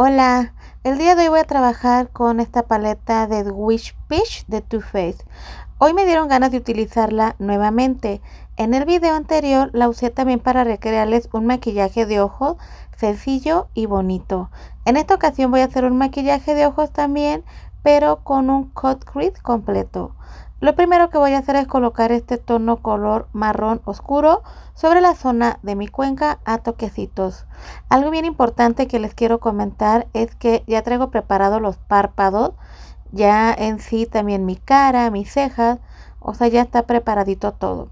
Hola, el día de hoy voy a trabajar con esta paleta de Wish Peach de Too Faced. Hoy me dieron ganas de utilizarla nuevamente. En el video anterior la usé también para recrearles un maquillaje de ojos sencillo y bonito. En esta ocasión voy a hacer un maquillaje de ojos también pero con un cut crease completo. Lo primero que voy a hacer es colocar este tono color marrón oscuro sobre la zona de mi cuenca a toquecitos. Algo bien importante que les quiero comentar es que ya traigo preparados los párpados, ya en sí también mi cara, mis cejas, o sea ya está preparadito todo.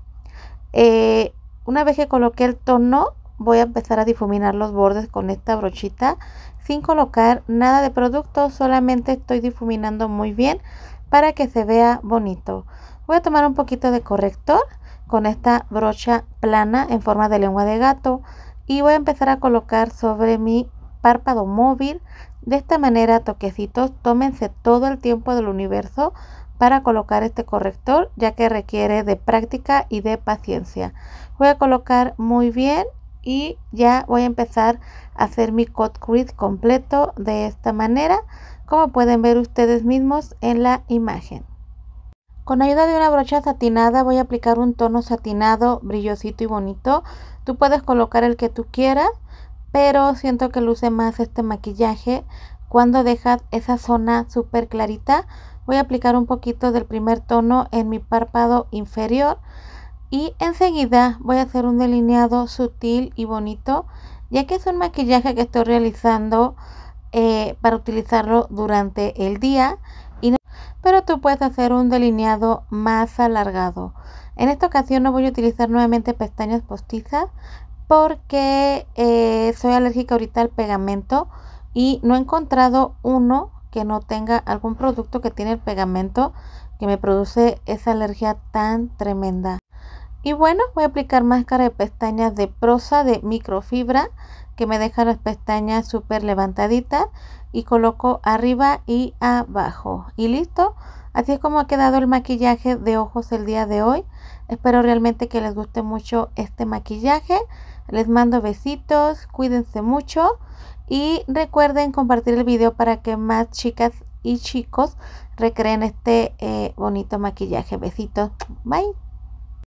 Eh, una vez que coloqué el tono, voy a empezar a difuminar los bordes con esta brochita sin colocar nada de producto, solamente estoy difuminando muy bien para que se vea bonito. Voy a tomar un poquito de corrector con esta brocha plana en forma de lengua de gato y voy a empezar a colocar sobre mi párpado móvil. De esta manera, toquecitos, tómense todo el tiempo del universo para colocar este corrector ya que requiere de práctica y de paciencia. Voy a colocar muy bien y ya voy a empezar a hacer mi cut crease completo de esta manera como pueden ver ustedes mismos en la imagen. Con ayuda de una brocha satinada voy a aplicar un tono satinado brillosito y bonito. Tú puedes colocar el que tú quieras, pero siento que luce más este maquillaje cuando dejas esa zona súper clarita. Voy a aplicar un poquito del primer tono en mi párpado inferior y enseguida voy a hacer un delineado sutil y bonito ya que es un maquillaje que estoy realizando eh, para utilizarlo durante el día pero tú puedes hacer un delineado más alargado en esta ocasión no voy a utilizar nuevamente pestañas postizas porque eh, soy alérgica ahorita al pegamento y no he encontrado uno que no tenga algún producto que tiene el pegamento que me produce esa alergia tan tremenda. Y bueno, voy a aplicar máscara de pestañas de prosa de microfibra que me deja las pestañas súper levantaditas y coloco arriba y abajo. Y listo. Así es como ha quedado el maquillaje de ojos el día de hoy. Espero realmente que les guste mucho este maquillaje. Les mando besitos, cuídense mucho y recuerden compartir el video para que más chicas y chicos recreen este eh, bonito maquillaje. Besitos, bye.